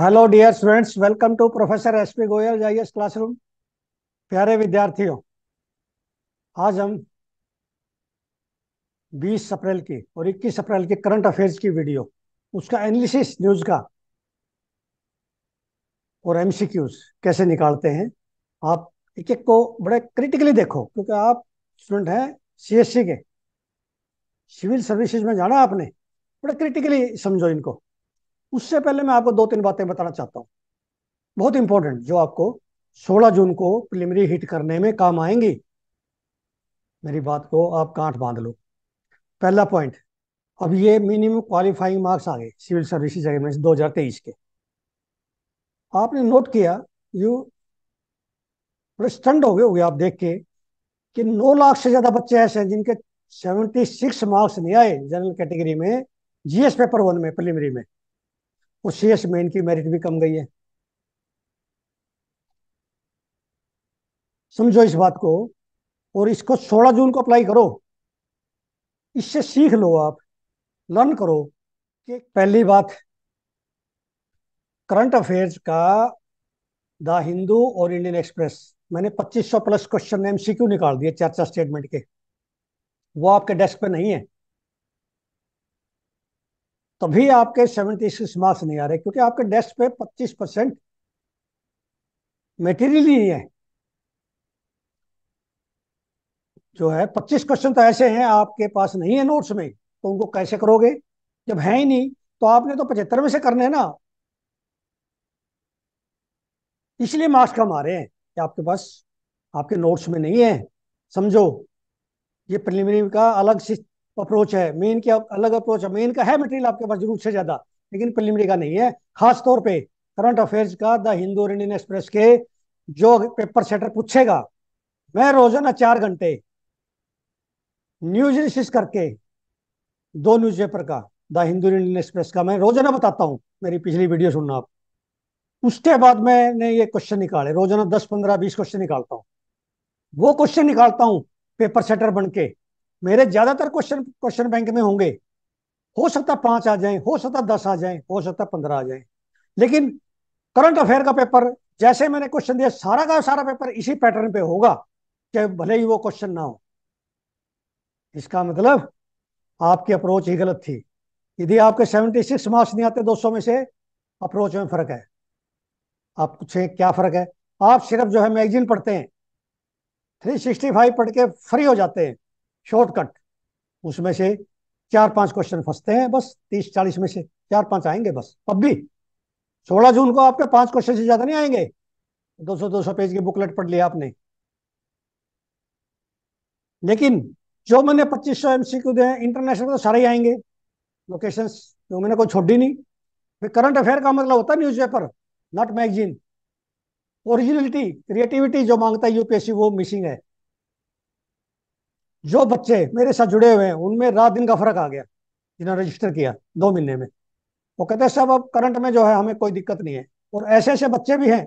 hello dear students welcome to professor S P Goyal जाइए classroom प्यारे विद्यार्थियों आज हम 20 अप्रैल की और 21 अप्रैल की करंट अफेयर्स की वीडियो उसका एनालिसिस न्यूज का और एमसीक्यूज कैसे निकालते हैं आप एक एक को बड़े क्रिटिकली देखो क्योंकि आप स्टूडेंट हैं सीएससी के सिविल सर्विसेज में जाना आपने बड़े क्रिटिकली समझो इनको उससे पहले मैं आपको दो तीन बातें बताना चाहता हूँ बहुत इंपॉर्टेंट जो आपको 16 जून को प्रिलिमिनरी हिट करने में काम आएंगी मेरी बात को आप कांठ बांध लो पहला पॉइंट अब ये मिनिमम क्वालिफाइंग मार्क्स आ गए सिविल सर्विस सर्विसेज एग्जामिनेशन 2023 के आपने नोट किया यू बड़े स्टंड हो गए होंगे आप देख के कि 9 लाख से ज़्यादा बच्चे ऐसे हैं जिनके 76 मार्क्स नहीं आए जनरल कैटेगरी में जीएस पेपर वन में प्रिलिमिनरी में और शेष में इनकी मेरिट भी कम गई है समझो इस बात को और इसको 16 जून को अप्लाई करो इससे सीख लो आप लर्न करो कि पहली बात करंट अफेयर्स का द हिंदू और इंडियन एक्सप्रेस मैंने 2500 प्लस क्वेश्चन एमसीक्यू निकाल दिए चर्चा स्टेटमेंट के वो आपके डेस्क पे नहीं है तभी आपके सेवेंटी सिक्स मार्क्स नहीं आ रहे क्योंकि आपके डेस्क पे पच्चीस परसेंट मेटीरियल ही है जो है पच्चीस क्वेश्चन तो ऐसे हैं आपके पास नहीं है नोट्स में तो उनको कैसे करोगे जब है ही नहीं तो आपने तो पचहत्तर में से करने हैं ना इसलिए मार्क्स कम आ रहे हैं कि आपके पास आपके नोट्स में नहीं है समझो ये प्रिलिमिनरी का अलग से अप्रोच है मेन की अलग अप्रोच है मेन का है मटेरियल आपके पास जरूर से ज्यादा लेकिन प्रिलिमिनरी का नहीं है खास तौर पे करंट अफेयर्स का द हिंदू इंडियन एक्सप्रेस के जो पेपर सेटर पूछेगा मैं रोजाना चार घंटे न्यूज रिसिस करके दो न्यूज पेपर का द हिंदू इंडियन एक्सप्रेस का मैं रोजाना बताता हूँ मेरी पिछली वीडियो सुनना आप उसके बाद मैंने ये क्वेश्चन निकाले रोजाना दस पंद्रह बीस क्वेश्चन निकालता हूँ वो क्वेश्चन निकालता हूँ पेपर सेटर बन के मेरे ज्यादातर क्वेश्चन क्वेश्चन बैंक में होंगे हो सकता पांच आ जाए हो सकता दस आ जाए हो सकता पंद्रह आ जाए लेकिन करंट अफेयर का पेपर जैसे मैंने क्वेश्चन दिया सारा का सारा पेपर इसी पैटर्न पे होगा चाहे भले ही वो क्वेश्चन ना हो इसका मतलब आपकी अप्रोच ही गलत थी यदि आपके 76 मार्क्स नहीं आते 200 में से अप्रोच में फर्क है आप पूछे क्या फर्क है आप सिर्फ जो है मैगजीन पढ़ते हैं 365 पढ़ के फ्री हो जाते हैं शॉर्टकट उसमें से चार पांच क्वेश्चन फंसते हैं बस तीस चालीस में से चार पांच आएंगे बस तब भी सोलह जून को आपके पांच क्वेश्चन से ज्यादा नहीं आएंगे दो सौ दो सौ पेज की बुकलेट पढ़ लिया आपने लेकिन जो मैंने पच्चीस सौ एम सी क्यू दे इंटरनेशनल तो सारे ही आएंगे लोकेशन जो मैंने कोई छोड़ी नहीं फिर करंट अफेयर का मतलब होता है news paper not magazine originality creativity जो मांगता है यूपीएससी वो मिसिंग है जो बच्चे मेरे साथ जुड़े हुए हैं उनमें रात दिन का फर्क आ गया जिन्होंने रजिस्टर किया दो महीने में वो कहते हैं सब अब करंट में जो है हमें कोई दिक्कत नहीं है और ऐसे ऐसे बच्चे भी हैं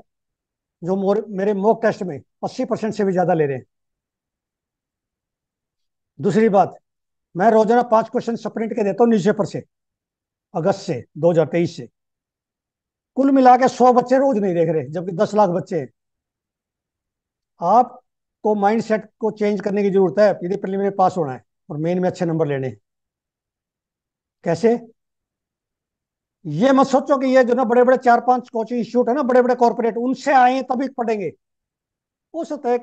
जो मेरे मोक टेस्ट में अस्सी परसेंट से भी ज्यादा ले रहे हैं दूसरी बात मैं रोजाना पांच क्वेश्चन सप्रिंट के देता हूँ न्यूज पेपर से अगस्त से 2023 से कुल मिला के सौ बच्चे रोज नहीं देख रहे जबकि दस लाख बच्चे हैं आप को माइंड सेट को चेंज करने की जरूरत है यदि प्रिलिमिनरी पास होना है और मेन में अच्छे नंबर लेने कैसे ये मत सोचो कि ये जो ना बड़े बड़े चार पांच कोचिंग इंस्टीट्यूट है ना बड़े बड़े कॉर्पोरेट उनसे आए तभी पढ़ेंगे हो सकता है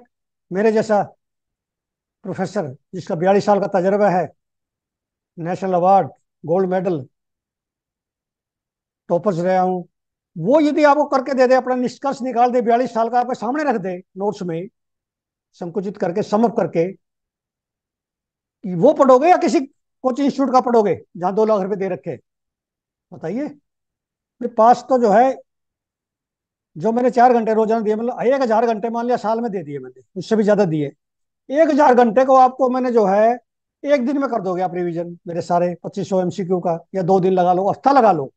मेरे जैसा प्रोफेसर जिसका बयालीस साल का तजर्बा है national award gold medal toppers रहा हूं वो यदि आपको करके दे दे अपना निष्कर्ष निकाल दे बयालीस साल का आपके सामने रख दे नोट्स में संकुचित करके समप करके वो पढ़ोगे या किसी कोचिंग इंस्टीट्यूट का पढ़ोगे जहां दो लाख रुपए दे रखे बताइए पास तो जो है जो मैंने चार घंटे रोजाना दिए मतलब एक हजार घंटे मान लिया साल में दे दिए मैंने उससे भी ज्यादा दिए एक हजार घंटे को आपको मैंने जो है एक दिन में कर दोगे आप रिविजन मेरे सारे पच्चीस सौ एमसीक्यू का या दो दिन लगा लो हफ्ता लगा लो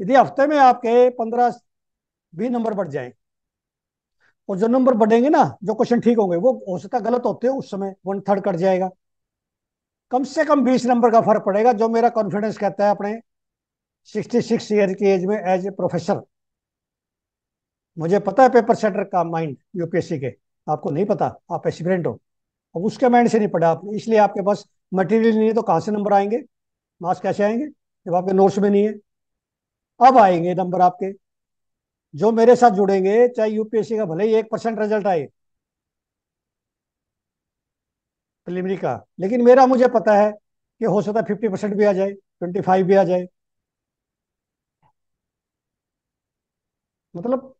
यदि हफ्ते में आपके पंद्रह बीस नंबर बढ़ जाए और जो नंबर बढ़ेंगे ना जो क्वेश्चन ठीक होंगे वो हो सकता है गलत होते हैं उस समय वन थर्ड कट जाएगा कम से कम बीस नंबर का फर्क पड़ेगा जो मेरा कॉन्फिडेंस कहता है अपने सिक्सटी सिक्स ईयर की एज में एज ए प्रोफेसर मुझे पता है पेपर सेटर का माइंड यूपीएससी के आपको नहीं पता आप एस्पिरेंट हो अब उसके माइंड से नहीं पढ़ा आपने इसलिए आपके पास मटेरियल नहीं है तो कहाँ से नंबर आएंगे मार्क्स कैसे आएंगे जब आपके नोट्स में नहीं है अब आएंगे नंबर आपके जो मेरे साथ जुड़ेंगे चाहे यूपीएससी का भले ही एक परसेंट रिजल्ट आए प्रिलिमरी का लेकिन मेरा मुझे पता है कि हो सकता है फिफ्टी परसेंट भी आ जाए ट्वेंटी फाइव भी आ जाए मतलब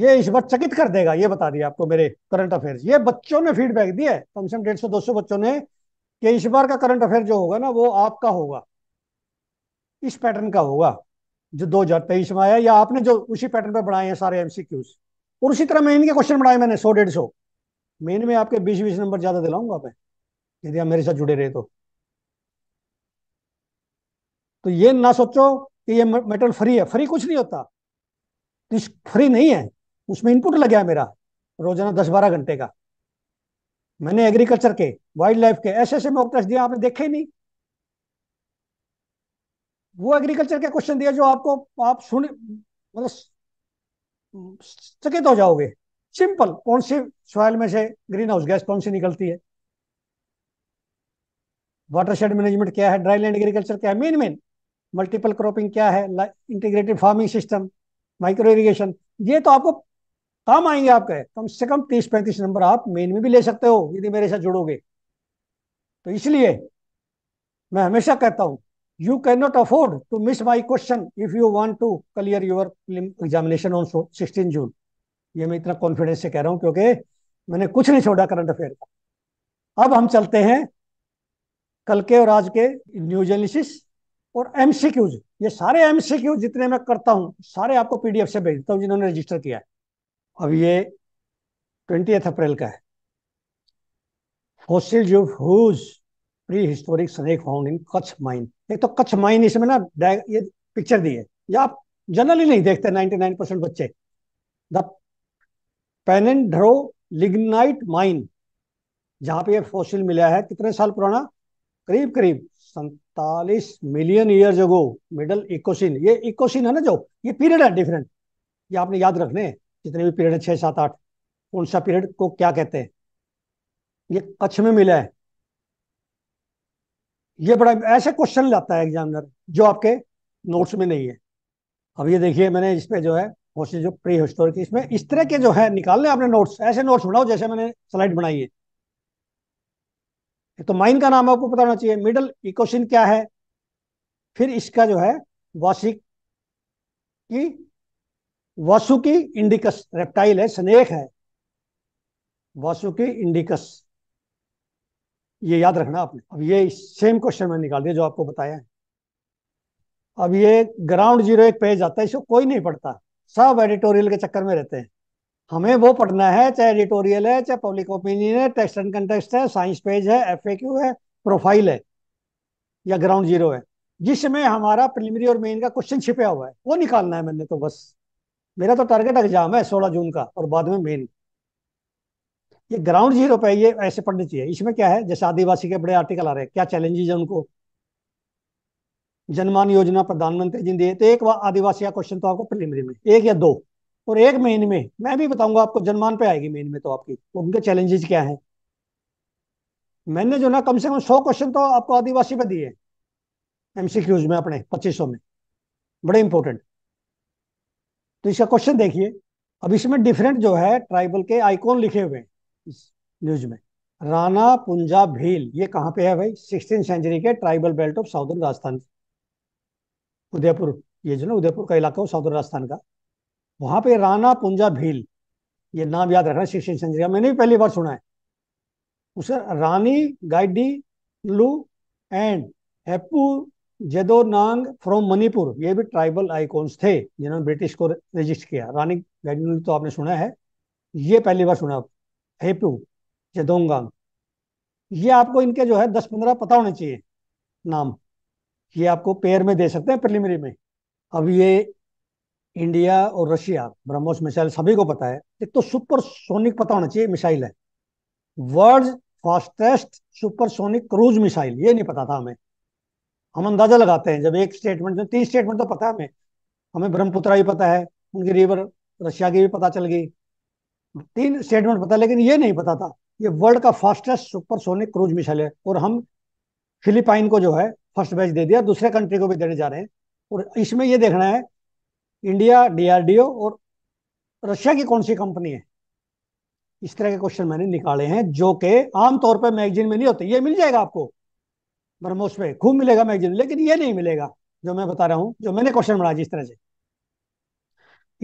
ये इस बार चकित कर देगा ये बता दिया आपको मेरे करंट अफेयर्स ये बच्चों ने फीडबैक दिया है कम से कम डेढ़ सौ दो सौ बच्चों ने कि इस बार का करंट अफेयर जो होगा ना वो आपका होगा इस पैटर्न का होगा जो तेईस में आया या आपने जो उसी पैटर्न पर बनाए हैं सारे एमसीक्यूज और उसी तरह मेन इनके क्वेश्चन बनाए मैंने सौ डेढ़ सौ मेन में आपके बीस बीस नंबर ज्यादा दिलाऊंगा मैं यदि आप मेरे साथ जुड़े रहे तो तो ये ना सोचो कि ये मेटल फ्री है फ्री कुछ नहीं होता फ्री नहीं है उसमें इनपुट लग गया मेरा रोजाना दस बारह घंटे का मैंने एग्रीकल्चर के वाइल्ड लाइफ के ऐसे ऐसे मॉक टेस्ट दिया आपने देखे ही नहीं वो एग्रीकल्चर के क्वेश्चन दिया जो आपको आप सुन मतलब चकित हो जाओगे सिंपल कौन सी सॉयल में से ग्रीन हाउस गैस कौन सी निकलती है वाटर शेड मैनेजमेंट क्या है ड्राई लैंड एग्रीकल्चर क्या है मेन मेन मल्टीपल क्रॉपिंग क्या है integrated farming system micro irrigation ये तो आपको काम आएंगे आपके कम से कम तीस पैंतीस नंबर आप मेन में भी ले सकते हो यदि मेरे साथ जुड़ोगे तो इसलिए मैं हमेशा कहता हूं you you cannot afford to miss my question if you want to clear your examination on sixteen June ये मैं इतना कॉन्फिडेंस से कह रहा हूं क्योंकि मैंने कुछ नहीं छोड़ा करंट अफेयर का अब हम चलते हैं कल के और आज के न्यूज एनालिसिस और क्यूज ये सारे एमसीक्यूज जितने मैं करता हूँ सारे आपको पी डी एफ से भेजता हूँ जिन्होंने रजिस्टर किया है अब ये ट्वेंटी अप्रैल का है fossil free historic snake found in Kutch mine एक तो कच्छ माइन इसमें ना ये पिक्चर दी है या आप जनरली नहीं देखते 99 परसेंट बच्चे द लिग्नाइट माइन जहां पे ये फॉसिल मिला है कितने साल पुराना करीब करीब सैतालीस million year ago middle Eocene ये इकोसिन है ना जो ये पीरियड है डिफरेंट ये आपने याद रखने जितने भी पीरियड है छह सात आठ कौन सा पीरियड को क्या कहते हैं ये कच्छ में मिला है ये बड़ा ऐसे क्वेश्चन लाता है एग्जामिनर जो आपके नोट्स में नहीं है अब ये देखिए मैंने इसमें जो है क्वेश्चन जो प्री हिस्टोरिक इसमें इस तरह के जो है निकालने आपने नोट्स ऐसे नोट्स बनाओ जैसे मैंने स्लाइड बनाई है तो माइन का नाम आपको पता होना चाहिए मिडल इक्वेशन क्या है फिर इसका जो है वासिक की वासुकी इंडिकस रेप्टाइल है स्नेक है वासुकी इंडिकस ये याद रखना आपने अब ये सेम क्वेश्चन मैंने निकाल दिया जो आपको बताया है अब ये ग्राउंड जीरो एक पेज आता है इसको कोई नहीं पढ़ता सब एडिटोरियल के चक्कर में रहते हैं हमें वो पढ़ना है चाहे एडिटोरियल है चाहे पब्लिक ओपिनियन है टेक्स्ट एंड कंटेक्स्ट है साइंस पेज है एफ है प्रोफाइल है या ग्राउंड जीरो है जिसमें हमारा प्रिलिमिनरी और मेन का क्वेश्चन छिपा हुआ है वो निकालना है मैंने तो बस मेरा तो टारगेट एग्जाम है सोलह जून का और बाद में मेन ये ग्राउंड जीरो पे ये ऐसे पढ़ने चाहिए इसमें क्या है जैसे आदिवासी के बड़े आर्टिकल आ रहे हैं क्या चैलेंजेज है उनको जनमान योजना प्रधानमंत्री जी ने दिए तो एक आदिवासी का क्वेश्चन तो आपको प्रिलिमिनरी में एक या दो और एक महीने में मैं भी बताऊंगा आपको जनमान पे आएगी महीने में तो आपकी तो उनके चैलेंजेस क्या है मैंने जो ना कम से कम सौ क्वेश्चन तो आपको आदिवासी पे दिए एमसीक्यूज में अपने पच्चीस में बड़े इंपॉर्टेंट तो इसका क्वेश्चन देखिए अब इसमें डिफरेंट जो है ट्राइबल के आइकॉन लिखे हुए हैं इस न्यूज में राणा पुंजा भील ये कहाँ पे है भाई सिक्सटीन सेंचुरी के tribal belt of southern Rajasthan Udaipur ये जो ना उदयपुर का इलाका हो साउदर्न राजस्थान का वहां पे राणा पुंजा भील ये नाम याद रखना सिक्सटीन सेंचुरी का मैंने भी पहली बार सुना है उसे रानी गाइडी लू एंड हैपू जेदो नांग फ्रॉम मणिपुर ये भी ट्राइबल आइकॉन्स थे जिन्होंने ब्रिटिश को रजिस्ट किया रानी गाइडी तो आपने सुना है ये पहली बार सुना हेपू जेदोंगांग ये आपको इनके जो है दस पंद्रह पता होने चाहिए नाम ये आपको पेयर में दे सकते हैं प्रिलिमिनरी में अब ये इंडिया और रशिया ब्रह्मोस मिसाइल सभी को पता है एक तो सुपरसोनिक पता होना चाहिए मिसाइल है world fastest supersonic cruise missile ये नहीं पता था हमें हम अंदाजा लगाते हैं जब एक स्टेटमेंट में तीन स्टेटमेंट तो पता है हमें हमें ब्रह्मपुत्रा भी पता है उनकी रिवर रशिया की भी पता चल गई तीन स्टेटमेंट पता लेकिन ये नहीं पता था ये वर्ल्ड का फास्टेस्ट सुपरसोनिक क्रूज मिसाइल है और हम फिलीपाइन को जो है फर्स्ट बैच दे दिया दूसरे कंट्री को भी देने जा रहे हैं और इसमें ये देखना है इंडिया डीआरडीओ और रशिया की कौन सी कंपनी है इस तरह के क्वेश्चन मैंने निकाले हैं जो के आमतौर पर मैगजीन में नहीं होते ये मिल जाएगा आपको ब्रह्मोस में खूब मिलेगा मैगजीन लेकिन ये नहीं मिलेगा जो मैं बता रहा हूं जो मैंने क्वेश्चन बनाया जिस तरह से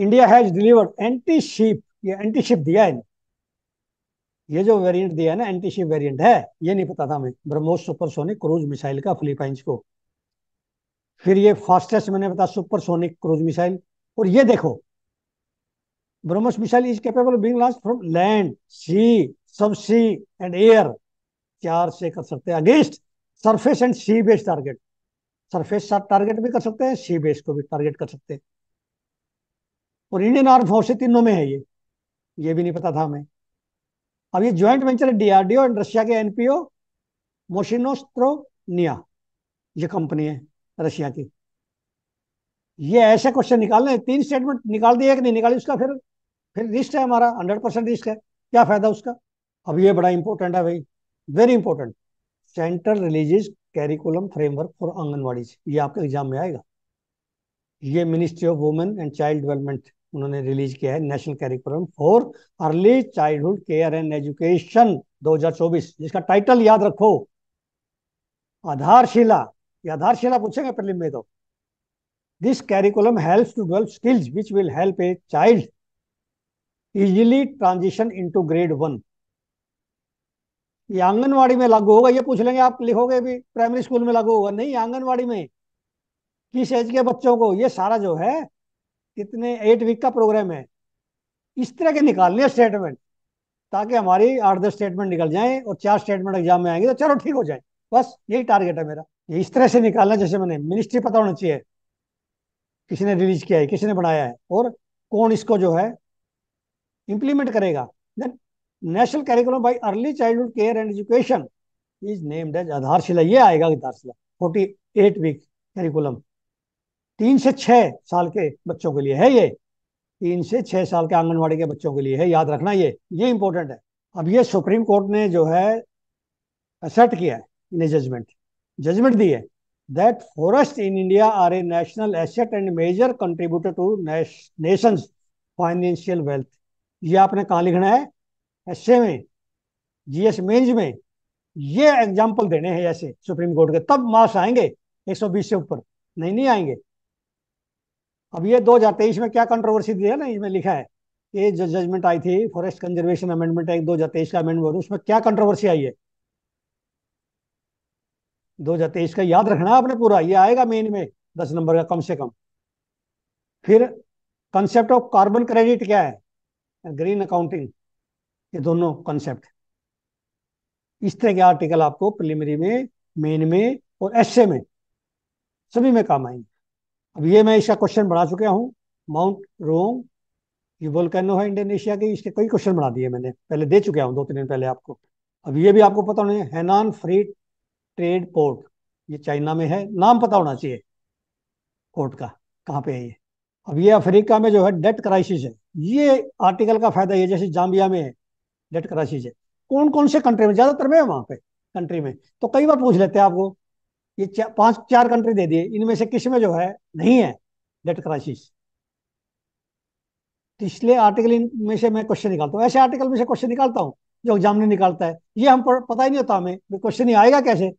India has delivered anti ship ये एंटीशिप दिया है ये जो वेरिएंट दिया है ना एंटीशिप वेरिएंट है ये नहीं पता था हमें ब्रह्मोस सुपरसोनिक क्रूज मिसाइल का फिलीपाइंस को फिर ये फास्टेस्ट मैंने बताया सुपरसोनिक क्रूज मिसाइल और ये देखो BrahMos missile is capable being launch from land sea sub sea and air चार से कर सकते हैं against surface and sea based target surface target भी कर सकते हैं सी बेस को भी टारगेट कर सकते हैं और इंडियन आर्म फोर्स तीनों में है ये ये भी नहीं पता था हमें अब ये ज्वाइंट वेंचर है डीआरडीओ एंड रशिया के एनपीओ निया ये कंपनी है रशिया की ये ऐसे क्वेश्चन निकालने तीन स्टेटमेंट निकाल दिए एक नहीं निकाली उसका फिर फिर रिस्क है हमारा हंड्रेड परसेंट रिस्क है क्या फायदा उसका अब ये बड़ा इंपॉर्टेंट है भाई very important central religious curriculum framework for anganwadi ये आपके एग्जाम में आएगा ये ministry of women and child development उन्होंने रिलीज किया है national curriculum for early childhood care and education 2024 जिसका टाइटल याद रखो आधारशिला आधारशिला पूछेंगे प्रिलिम में तो this curriculum helps to develop skills which will help a child easily transition into grade one ये आंगनवाड़ी में लागू होगा ये पूछ लेंगे आप लिखोगे भी प्राइमरी स्कूल में लागू होगा नहीं आंगनवाड़ी में किस एज के बच्चों को ये सारा जो है कितने एट वीक का प्रोग्राम है इस तरह के निकालने हैं स्टेटमेंट ताकि हमारी आठ दस स्टेटमेंट निकल जाए और चार स्टेटमेंट एग्जाम में आएंगे तो चलो ठीक हो जाए बस यही टारगेट है मेरा ये इस तरह से निकालना जैसे मैंने मिनिस्ट्री पता होना चाहिए किसी ने रिलीज किया है किसी ने बनाया है और कौन इसको जो है इम्प्लीमेंट करेगा then national curriculum by early childhood care and education is named as Aadharshila ये आएगा आधारशिला फोर्टी एट वीक कैरिकुलम तीन से छह साल के बच्चों के लिए है ये तीन से छह साल के आंगनवाड़ी के बच्चों के लिए है याद रखना ये ये इंपॉर्टेंट है अब ये सुप्रीम कोर्ट ने जो है असर्ट किया है इन्हें जजमेंट जजमेंट दी है that forest in India are a national asset and major contributor to nation financial wealth ये आपने कहा लिखना है एस में जीएस मेंज में ये एग्जाम्पल देने हैं ऐसे सुप्रीम कोर्ट के तब मार्क्स आएंगे 120 से ऊपर नहीं नहीं आएंगे अब ये 2023 में क्या कंट्रोवर्सी दी है ना इसमें लिखा है ये जो जजमेंट आई थी फॉरेस्ट कंजर्वेशन अमेंडमेंट एक्ट दो का अमेंडमेंट उसमें क्या कंट्रोवर्सी आई है दो हजार तेईस का याद रखना आपने पूरा ये आएगा मेन में दस नंबर का कम से कम फिर कंसेप्ट ऑफ कार्बन क्रेडिट क्या है ग्रीन अकाउंटिंग ये दोनों कंसेप्ट इस तरह के आर्टिकल आपको प्रिलिमिनरी में मेन में और एस में सभी में काम आएंगे अब ये मैं इसका क्वेश्चन बना चुका हूँ माउंट रोंग ये वोल्केनो है इंडोनेशिया के इसके कई क्वेश्चन बना दिए मैंने पहले दे चुका हूँ दो तीन दिन पहले आपको अब ये भी आपको पता होना है हैनान फ्री ट्रेड पोर्ट ये चाइना में है नाम पता होना चाहिए पोर्ट का कहाँ पे है ये अब ये अफ्रीका में जो है डेट क्राइसिस है ये आर्टिकल का फायदा ये जैसे जाम्बिया में है डेट क्राइसिस है कौन कौन से कंट्री में ज्यादातर में वहां पे कंट्री में तो कई बार पूछ लेते हैं आपको ये चा, पांच चार कंट्री दे दिए इनमें से किस में जो है नहीं है डेट क्राइसिस पिछले आर्टिकल में से मैं क्वेश्चन निकालता हूँ ऐसे आर्टिकल में से क्वेश्चन निकालता हूँ जो एग्जाम निकालता है ये हम पता ही नहीं होता हमें क्वेश्चन ही आएगा कैसे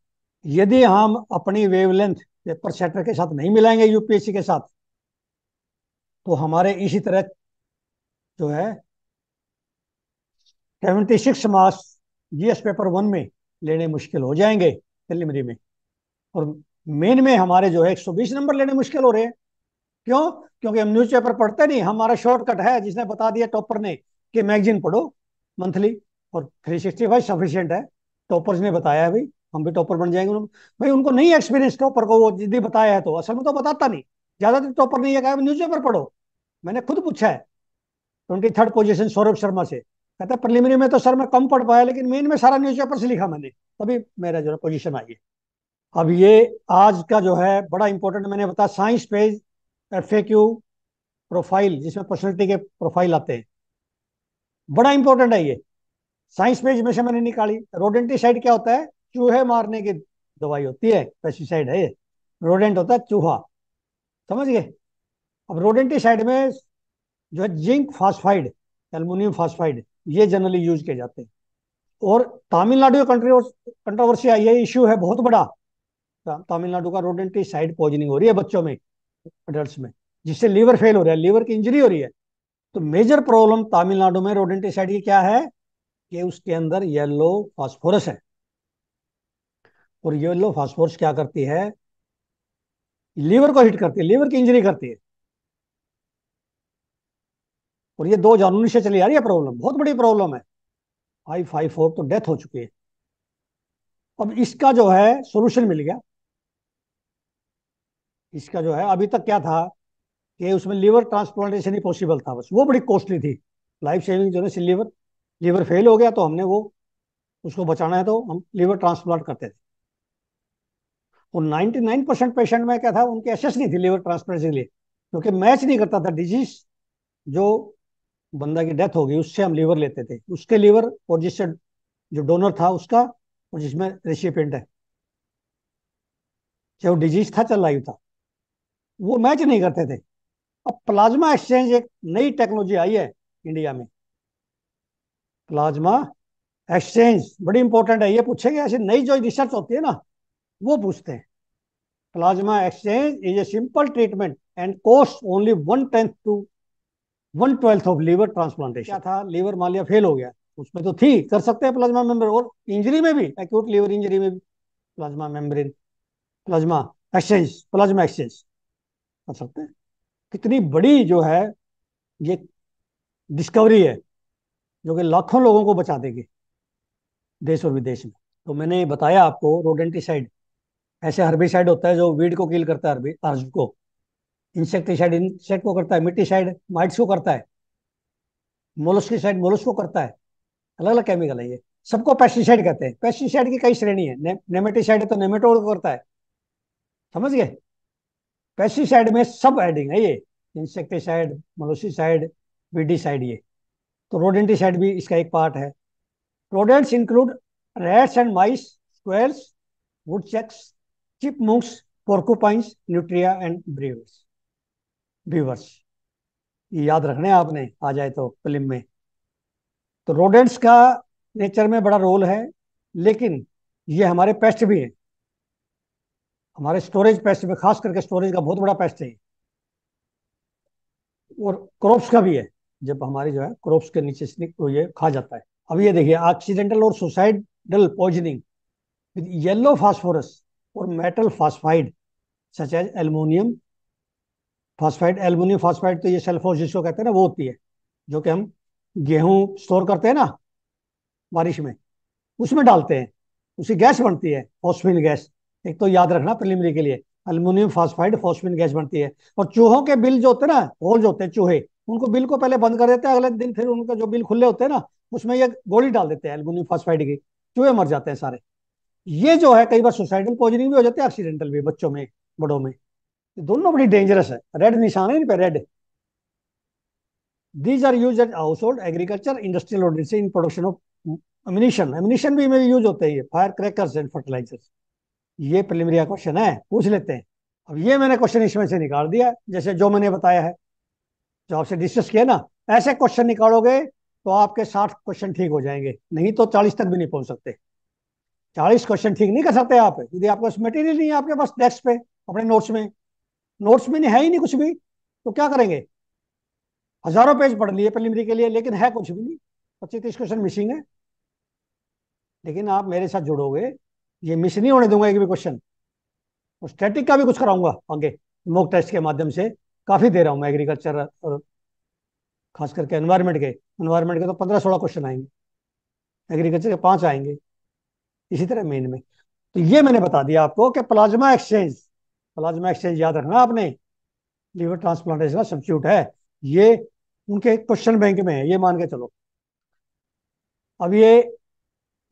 यदि हम अपनी वेवलेंथ पेपर सेटर के साथ नहीं मिलाएंगे यूपीएससी के साथ तो हमारे इसी तरह जो है seventy six marks GS paper one में लेने मुश्किल हो जाएंगे प्रिलिमरी में और मेन में हमारे जो है एक नंबर लेने मुश्किल हो रहे हैं क्यों क्योंकि हम न्यूज पेपर पढ़ते नहीं हमारा शॉर्टकट है जिसने बता दिया टॉपर ने कि मैगजीन पढ़ो मंथली और थ्री सिक्सटी फाइव सफिशियंट है टॉपर्स ने बताया भाई हम भी टॉपर बन जाएंगे भाई उनको नहीं एक्सपीरियंस टॉपर को वो यदि बताया है तो असल में तो बताता नहीं ज्यादातर टॉपर ने यह कहा न्यूज पेपर पढ़ो मैंने खुद पूछा है twenty third position Saurabh Sharma से कहता प्रिलिमिनरी में तो सर मैं कम पढ़ पाया लेकिन मेन में सारा न्यूज पेपर से लिखा मैंने तभी मेरा जो है पोजिशन आई है अब ये आज का जो है बड़ा इंपॉर्टेंट मैंने बताया science page F A Q profile जिसमें पर्सनलिटी के प्रोफाइल आते हैं बड़ा इंपॉर्टेंट है ये साइंस पेज में से मैंने निकाली रोडेंटिसाइड क्या होता है चूहे मारने की दवाई होती है पेस्टिसाइड है ये रोडेंट होता है चूहा समझ गए अब रोडेंटिसाइड में जो है जिंक फास्फाइड एलमोनियम फास्फाइड ये जनरली यूज किए जाते हैं और तमिलनाडु कंट्री कंट्रोवर्सी आई है इश्यू है बहुत बड़ा तमिलनाडु का साइड पॉइजनिंग हो रही है बच्चों में एडल्ट में जिससे लीवर फेल हो रहा है लीवर की इंजरी हो रही है तो मेजर प्रॉब्लम तमिलनाडु में रोडेंटिसाइड की क्या है कि उसके अंदर येलो फास्फोरस है और येलो फास्फोरस क्या करती है लीवर को हिट करती है लीवर की इंजरी करती है और ये दो हजार उन्नीस से चली आ रही है प्रॉब्लम बहुत बड़ी प्रॉब्लम है फाइव फाइव फोर तो डेथ हो चुकी है अब इसका जो है सोल्यूशन मिल गया इसका जो है अभी तक क्या था कि उसमें लीवर ट्रांसप्लांटेशन ही पॉसिबल था बस वो बड़ी कॉस्टली थी लाइफ सेविंग जो है लीवर लीवर फेल हो गया तो हमने वो उसको बचाना है तो हम लीवर ट्रांसप्लांट करते थे और नाइन परसेंट पेशेंट में क्या था उनके एसेस नहीं थी लीवर ट्रांसप्लांट के लिए क्योंकि मैच नहीं करता था डिजीज जो बंदा की डेथ हो गई उससे हम लीवर लेते थे उसके लीवर और जिससे जो डोनर था उसका और जिसमें रेशिपेंट है चाहे वो डिजीज था चल लाइव था वो मैच नहीं करते थे अब प्लाज्मा एक्सचेंज एक नई टेक्नोलॉजी आई है इंडिया में प्लाज्मा एक्सचेंज बड़ी इंपॉर्टेंट है ये पूछेंगे ऐसे नई जो रिसर्च होती है ना वो पूछते हैं plasma exchange is a simple treatment and cost only one tenth to one twelfth of liver transplantation क्या था लीवर मान लिया फेल हो गया उसमें तो थी कर सकते हैं प्लाज्मा मेम्ब्रेन और इंजरी में भी एक्यूट लीवर इंजरी में भी plasma membrane plasma exchange plasma exchange कर सकते हैं कितनी बड़ी जो है ये डिस्कवरी है जो कि लाखों लोगों को बचा देगी देश और विदेश में तो मैंने बताया आपको रोडेंटिसाइड ऐसे हर्बिसाइड होता है जो वीड को किल करता है हर्बी को इंसेक्टिसाइड इंसेक्ट को करता है मिट्टीसाइड माइट्स को करता है मोलस्किसाइड मोलस को करता है अलग अलग केमिकल है ये सबको पेस्टिसाइड कहते हैं पेस्टिसाइड की कई श्रेणी है ने, नेमेटिसाइड तो नेमेटोड को करता है समझ गए पेस्टिसाइड में सब एडिंग है ये इंसेक्टिसाइड मलोसीसाइड वीडीसाइड ये तो रोडेंटिसाइड भी इसका एक पार्ट है rodents include rats and mice squirrels woodchucks chipmunks porcupines nutria and beavers beavers याद रखने आपने आ जाए तो फिल्म में तो रोडेंट्स का नेचर में बड़ा रोल है लेकिन ये हमारे पेस्ट भी हैं हमारे स्टोरेज पेस्ट में खास करके स्टोरेज का बहुत बड़ा पेस्ट है और क्रॉप्स का भी है जब हमारे जो है क्रॉप्स के नीचे तो ये खा जाता है अब ये देखिए एक्सीडेंटल और suicidal poisoning with yellow phosphorus और metal phosphide such as aluminium phosphide aluminium phosphide तो ये सेल्फोस जिसको कहते हैं ना वो होती है जो कि हम गेहूं स्टोर करते हैं ना बारिश में उसमें डालते हैं उसी गैस बनती है ऑस्फिन गैस एक तो याद रखना प्रिलिमिनरी के लिए अल्मोनियम फॉस्फाइड फॉस्फिन गैस बनती है और चूहों के बिल जो होते हैं ना होल जो होते हैं चूहे उनको बिल को पहले बंद कर देते हैं अगले दिन फिर उनके जो बिल खुले होते हैं ना उसमें ये गोली डाल देते हैं अल्मोनियम फॉस्फाइड की चूहे मर जाते हैं सारे ये जो है कई बार सुसाइडल पॉइजनिंग भी हो जाती है एक्सीडेंटल भी बच्चों में बड़ों में दोनों बड़ी डेंजरस है रेड निशान है इन पे red these are use at house hold agriculture industrial in production of ammunition ammunition भी यूज होते हैं फायर क्रैकर्स एंड फर्टिलाइजर्स ये प्रिलिमिनरी क्वेश्चन है पूछ लेते हैं अब ये मैंने क्वेश्चन इसमें से निकाल दिया जैसे जो मैंने बताया है जो आपसे डिस्कस किया ना ऐसे क्वेश्चन निकालोगे तो आपके साठ क्वेश्चन ठीक हो जाएंगे नहीं तो चालीस तक भी नहीं पहुंच सकते चालीस क्वेश्चन ठीक नहीं कर सकते आप यदि आपके पास मटेरियल नहीं है आपके पास डेस्क पे अपने नोट्स में नोट्स में नहीं है ही नहीं कुछ भी तो क्या करेंगे हजारों पेज पढ़ लिए प्रिलिमिनरी के लिए लेकिन है कुछ भी नहीं पच्चीस तीस क्वेश्चन मिसिंग है लेकिन आप मेरे साथ जुड़ोगे ये मिस नहीं होने दूंगा एक भी क्वेश्चन और स्टैटिक का भी कुछ कराऊंगा आगे मोक टेस्ट के माध्यम से काफी दे रहा हूँ मैं एग्रीकल्चर और खास करके एनवायरमेंट के एनवायरमेंट के तो पंद्रह सोलह क्वेश्चन आएंगे एग्रीकल्चर के पांच आएंगे इसी तरह मेन में तो ये मैंने बता दिया आपको कि प्लाज्मा एक्सचेंज प्लाज्मा एक्सचेंज याद रखना आपने लीवर ट्रांसप्लांटेशन का सब्सिट्यूट है ये उनके क्वेश्चन बैंक में है ये मान के चलो अब ये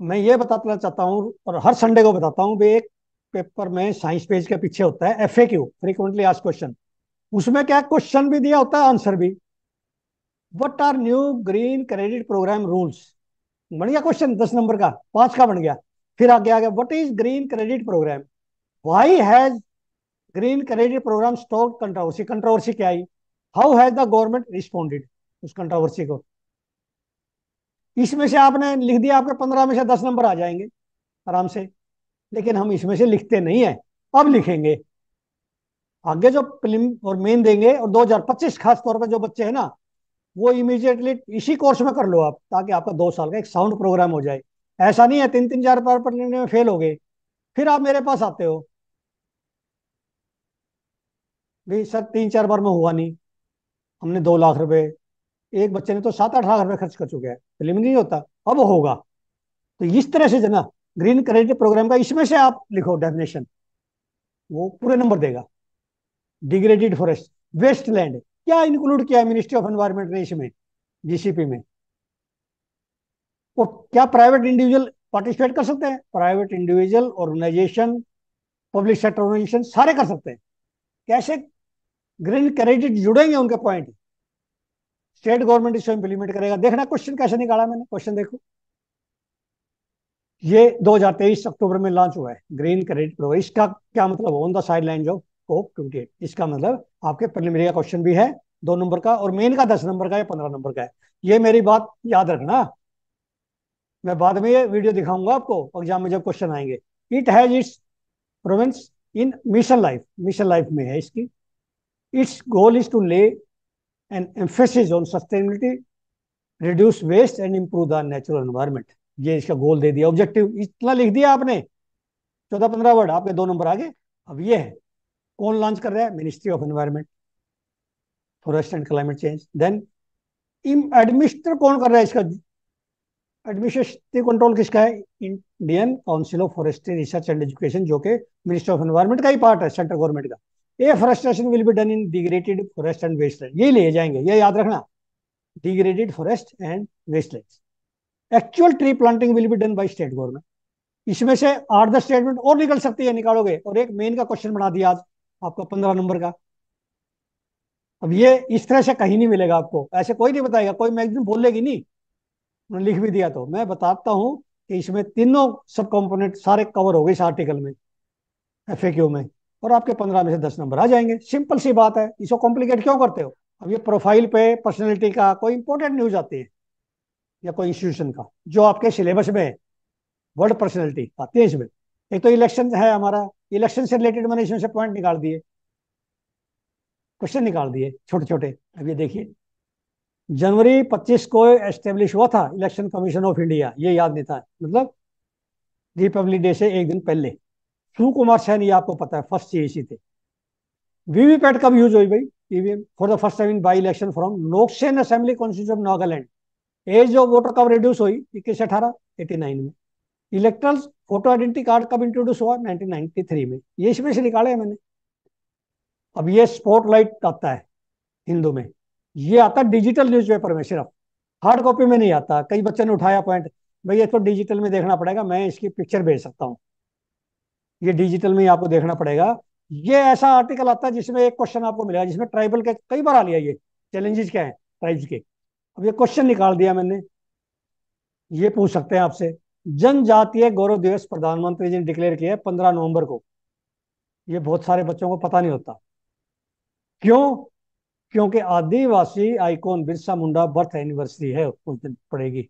मैं ये बताना चाहता हूँ और हर संडे को बताता हूँ एक पेपर में साइंस पेज के पीछे होता है एफ ए क्यू फ्रीक्वेंटली आज क्वेश्चन उसमें क्या क्वेश्चन भी दिया होता है आंसर भी what are new green credit programme rules बन गया क्वेश्चन दस नंबर का पांच का बन गया फिर आगे आ गया what is green credit programme why has green credit programme stock controversy controversy क्या आई how has the government responded उस कंट्रोवर्सी को इसमें से आपने लिख दिया आपके पंद्रह में से दस नंबर आ जाएंगे आराम से लेकिन हम इसमें से लिखते नहीं है अब लिखेंगे आगे जो प्रिलिम और मेन देंगे और 2025 खास तौर पर जो बच्चे हैं ना वो इमीजिएटली इसी कोर्स में कर लो आप ताकि आपका दो साल का एक साउंड प्रोग्राम हो जाए ऐसा नहीं है तीन तीन चार बार प्रिलिम में फेल हो गए फिर आप मेरे पास आते हो भाई सर तीन चार बार में हुआ नहीं हमने दो लाख रुपए एक बच्चे ने तो सात आठ लाख रुपए खर्च कर चुके हैं फिल्म नहीं होता अब होगा तो इस तरह से जना ग्रीन क्रेडिट प्रोग्राम का इसमें से आप लिखो डेफिनेशन वो पूरे नंबर देगा डिग्रेडेड फॉरेस्ट वेस्ट लैंड क्या इंक्लूड किया मिनिस्ट्री ऑफ एनवायरमेंट ने इसमें जीसीपी में और क्या प्राइवेट इंडिविजुअल पार्टिसिपेट कर सकते हैं private individual organisation public sector organisation सारे कर सकते हैं कैसे ग्रीन क्रेडिट जुड़ेंगे उनके पॉइंट स्टेट गवर्नमेंट इसको इंप्लीमेंट करेगा देखना क्वेश्चन कैसे निकाला मैंने क्वेश्चन देखो ये 2023 अक्टूबर में लॉन्च हुआ है ग्रीन क्रेडिट प्रोग्राम इसका क्या मतलब on the side line job COP twenty इसका मतलब आपके प्रिलिमिनरी का क्वेश्चन भी है दो नंबर का और मेन का दस नंबर का या पंद्रह नंबर का है ये मेरी बात याद रखना मैं बाद में ये वीडियो दिखाऊंगा आपको एग्जाम में जब क्वेश्चन आएंगे it has its province in mission life mission life में है इसकी its goal is to lay and emphasis on sustainability reduce waste and improve the natural environment ये इसका गोल दे दिया ऑब्जेक्टिव इतना लिख दिया आपने चौदह पंद्रह वर्ड आपके दो नंबर आगे अब ये है कौन लॉन्च कर रहा है ministry of environment forest and climate change then administer कौन कर रहा है इसका एडमिनिस्ट्रेटिव कंट्रोल किसका है Indian council of forestry research and education जो कि मिनिस्ट्री ऑफ एनवायरमेंट का ही पार्ट है सेंट्रल गवर्नमेंट का ये forestation will be done in degraded forest and wasteland ये ले जाएंगे ये याद रखना degraded forest and wasteland actual tree planting will be done by state government इसमें से आठ दस स्टेटमेंट और निकल सकती है निकालोगे और एक मेन का क्वेश्चन बना दिया आज आपका पंद्रह नंबर का अब ये इस तरह से कहीं नहीं मिलेगा आपको ऐसे कोई नहीं बताएगा कोई मैगजीन बोलेगी नहीं उन्होंने लिख भी दिया तो मैं बताता हूँ कि इसमें तीनों सब कंपोनेंट सारे कवर हो गए इस आर्टिकल में एफ में और आपके पंद्रह में से दस नंबर आ जाएंगे सिंपल सी बात है इसको कॉम्प्लिकेट क्यों करते हो अब ये प्रोफाइल पे पर्सनैलिटी का कोई इंपॉर्टेंट न्यूज आती है या कोई इंस्टीट्यूशन का जो आपके सिलेबस में वर्ल्ड पर्सनैलिटी आती है इसमें एक तो इलेक्शन है हमारा इलेक्शन से रिलेटेड मैंने इसमें से पॉइंट निकाल दिए क्वेश्चन निकाल दिए छोटे छोटे अब ये देखिए जनवरी 25 को एस्टेब्लिश हुआ था इलेक्शन कमीशन ऑफ इंडिया ये याद नहीं था मतलब रिपब्लिक डे से एक दिन पहले शिव कुमार सैनी आपको पता है फर्स्ट सी थे वीवीपैट कब यूज हुई भाई EVM for the first time in by election from लोकसेन assembly constitute of Nagaland age of voter कब रिड्यूस हुई इक्कीस अठारह एटी नाइन में इलेक्ट्रल फोटो आइडेंटिटी कार्ड कब इंट्रोड्यूस हुआ थ्री में ये इसमें से निकाले हैं मैंने अब ये स्पॉटलाइट आता है हिंदू में ये आता है डिजिटल पेपर में सिर्फ हार्ड कॉपी में नहीं आता कई बच्चे ने उठाया पॉइंट भाई तो डिजिटल में देखना पड़ेगा मैं इसकी पिक्चर भेज सकता हूँ ये डिजिटल में आपको देखना पड़ेगा ये ऐसा आर्टिकल आता है जिसमें एक क्वेश्चन आपको मिलेगा जिसमें ट्राइबल के कई बार आ लिया ये चैलेंजेस क्या है ट्राइब्स के अब ये क्वेश्चन निकाल दिया मैंने ये पूछ सकते हैं आपसे जनजातीय गौरव दिवस प्रधानमंत्री जी ने डिक्लेयर किया है पंद्रह नवंबर को ये बहुत सारे बच्चों को पता नहीं होता क्यों क्योंकि आदिवासी icon Birsa Munda birth anniversary है उस दिन पड़ेगी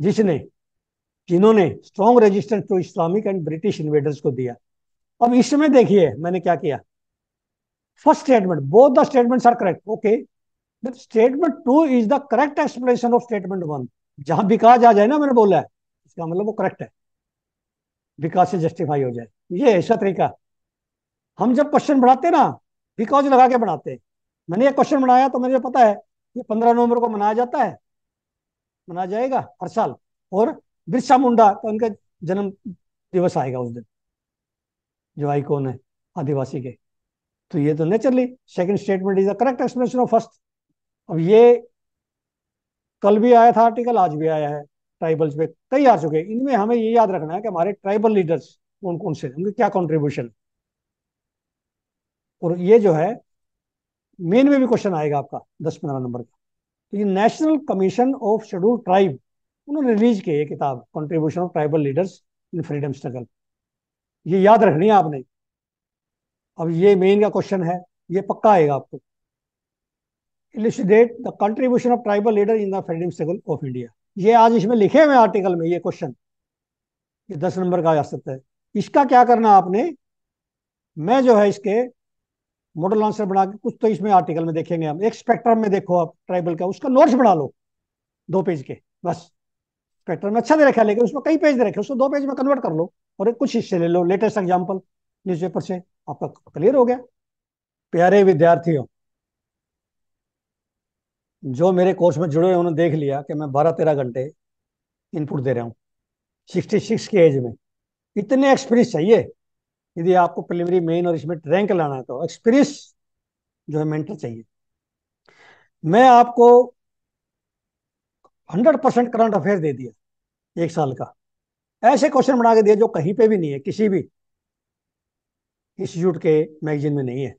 जिसने जिन्होंने strong resistance to Islamic and British invaders को दिया अब इसमें देखिए मैंने क्या किया first statement both the statement are correct okay statement two is the correct explanation of statement one जहां विकास आ जाए ना मैंने बोला है इसका मतलब वो करेक्ट है विकास से जस्टिफाई हो जाए ये ऐसा तरीका हम जब क्वेश्चन बढ़ाते ना बिकॉज लगा के बनाते मैंने ये क्वेश्चन बनाया तो मुझे पता है ये पंद्रह नवंबर को मनाया जाता है मनाया जाएगा हर साल और बिरसा मुंडा तो उनका जन्म दिवस आएगा उस दिन जो आईकोन है आदिवासी के तो ये तो naturally second statement is the correct explanation of first अब ये कल भी आया था आर्टिकल आज भी आया है ट्राइबल्स पे कई आ चुके हैं इनमें हमें ये याद रखना है कि हमारे ट्राइबल लीडर्स कौन कौन से उनके क्या कॉन्ट्रीब्यूशन और ये जो है मेन में भी क्वेश्चन आएगा आपका दस पंद्रह नंबर का तो ये national commission of schedule tribe उन्होंने रिलीज की ये किताब contribution of tribal leaders in freedom struggle ये याद रखनी है आपने अब ये मेन का क्वेश्चन है ये पक्का आएगा आपको illustrate the contribution of tribal leader in the freedom struggle of India ये आज इसमें लिखे हुए आर्टिकल में ये क्वेश्चन ये दस नंबर का आ सकता है इसका क्या करना आपने मैं जो है इसके मॉडल आंसर बना के कुछ तो इसमें आर्टिकल में देखेंगे हम एक स्पेक्ट्रम में देखो आप ट्राइबल का उसका नोट्स बना लो दो पेज के बस पैटर्न अच्छा दे रखा है लेकिन उसमें कई पेज दे रखे उसको दो पेज में कन्वर्ट कर लो और एक कुछ हिस्से ले लो लेटेस्ट एग्जाम्पल न्यूज़पेपर से आपका क्लियर हो गया प्यारे विद्यार्थियों जो मेरे कोर्स में जुड़े हुए उन्होंने देख लिया कि मैं बारह तेरह घंटे इनपुट दे रहा हूँ सिक्सटी सिक्स के एज में इतने एक्सपीरियंस चाहिए यदि आपको प्रिलिमरी मेन और इसमें रैंक लाना है तो एक्सपीरियंस जो है मेंटल चाहिए मैं आपको हंड्रेड परसेंट करंट अफेयर दे दिया एक साल का ऐसे क्वेश्चन बना के दिए जो कहीं पे भी नहीं है किसी भी इंस्टीट्यूट के मैगजीन में नहीं है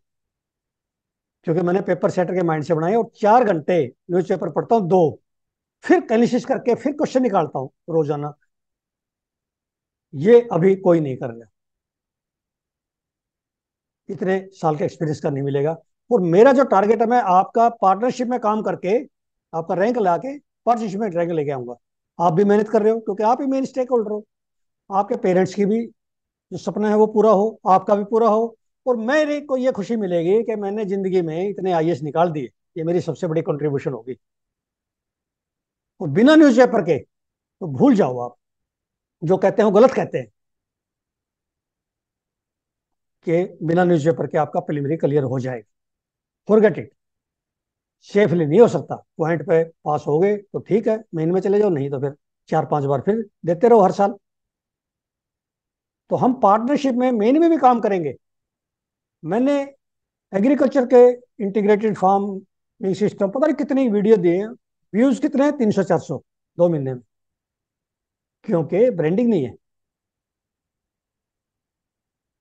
क्योंकि मैंने पेपर सेटर के माइंड से बनाए और चार घंटे न्यूज पेपर पढ़ता हूँ दो फिर कैलिसिस करके फिर क्वेश्चन निकालता हूँ रोजाना ये अभी कोई नहीं कर रहा इतने साल का एक्सपीरियंस का नहीं मिलेगा और मेरा जो टारगेट है मैं आपका पार्टनरशिप में काम करके आपका रैंक ला के पार्टनरशिप में रैंक लेके आऊंगा आप भी मेहनत कर रहे हो क्योंकि आप ही मेन स्टेक होल्डर हो आपके पेरेंट्स की भी जो सपना है वो पूरा हो आपका भी पूरा हो और मेरे को ये खुशी मिलेगी कि मैंने जिंदगी में इतने आई निकाल दिए ये मेरी सबसे बड़ी कंट्रीब्यूशन होगी और बिना न्यूज पेपर के तो भूल जाओ आप जो कहते हैं वो गलत कहते हैं कि बिना न्यूज पेपर के आपका प्रिलिमिनरी क्लियर हो जाएगा फॉरगेट इट सेफली नहीं हो सकता पॉइंट पे पास हो गए तो ठीक है मेन में चले जाओ नहीं तो फिर चार पांच बार फिर देते रहो हर साल तो हम पार्टनरशिप में मेन में भी काम करेंगे मैंने एग्रीकल्चर के इंटीग्रेटेड फार्मिंग सिस्टम पता नहीं कितनी वीडियो दिए व्यूज कितने हैं तीन सौ चार सौ दो महीने में क्योंकि ब्रांडिंग नहीं है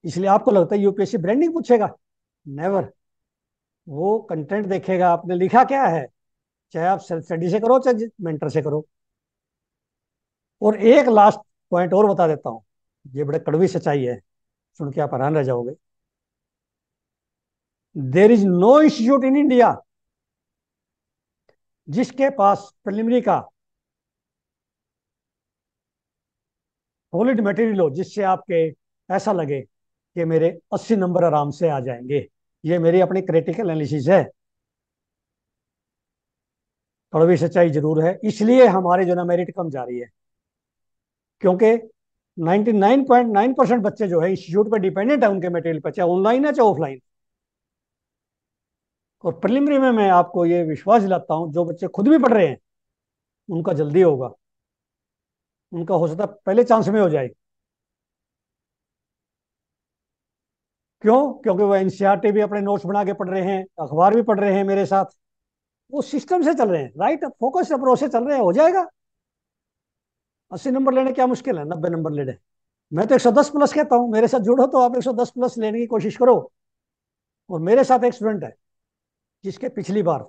इसलिए आपको लगता है यूपीएससी ब्रांडिंग पूछेगा नेवर वो कंटेंट देखेगा आपने लिखा क्या है चाहे आप सेल्फ स्टडी से करो चाहे मेंटर से करो और एक लास्ट पॉइंट और बता देता हूं ये बड़े कड़वी सच्चाई है सुन के आप हैरान रह जाओगे there is no institute in India जिसके पास प्रिलिमरी का सॉलिड मटेरियल हो जिससे आपके ऐसा लगे कि मेरे 80 नंबर आराम से आ जाएंगे ये मेरी अपनी क्रिटिकल एनालिसिस है कड़वी सच्चाई जरूर है इसलिए हमारे जो ना मेरिट कम जा रही है क्योंकि 99.9 परसेंट बच्चे जो है इंस्टीट्यूट पर डिपेंडेंट है उनके मेटेरियल पर चाहे ऑनलाइन है चाहे ऑफलाइन और प्रिलिमरी में मैं आपको ये विश्वास दिलाता हूं जो बच्चे खुद भी पढ़ रहे हैं उनका जल्दी होगा उनका हो सकता है पहले चांस में हो जाए क्यों क्योंकि वो एनसीआरटी e भी अपने नोट्स बना के पढ़ रहे हैं अखबार भी पढ़ रहे हैं मेरे साथ वो सिस्टम से चल रहे हैं राइट फोकस अप्रोच से चल रहे हैं हो जाएगा अस्सी नंबर लेने क्या मुश्किल है नब्बे नंबर लेने मैं तो एक प्लस कहता हूँ मेरे साथ जुड़ो तो आप एक प्लस लेने की कोशिश करो और मेरे साथ एक स्टूडेंट है जिसके पिछली बार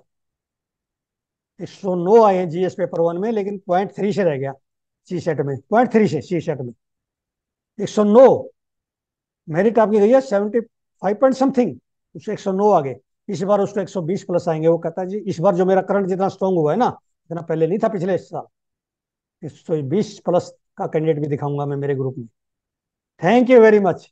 एक सौ नौ आए हैं जीएस पेपर वन में लेकिन पॉइंट थ्री से रह गया सी सेट में पॉइंट थ्री से सी सेट में एक सौ नौ मेरिट आपकी गई है सेवेंटी फाइव पॉइंट समथिंग उसको एक सौ नौ आगे इस बार उसको एक सौ बीस प्लस आएंगे वो कहता है जी इस बार जो मेरा करंट जितना स्ट्रांग हुआ है ना इतना पहले नहीं था पिछले साल एक सौ बीस प्लस का कैंडिडेट भी दिखाऊंगा मैं मेरे ग्रुप में थैंक यू वेरी मच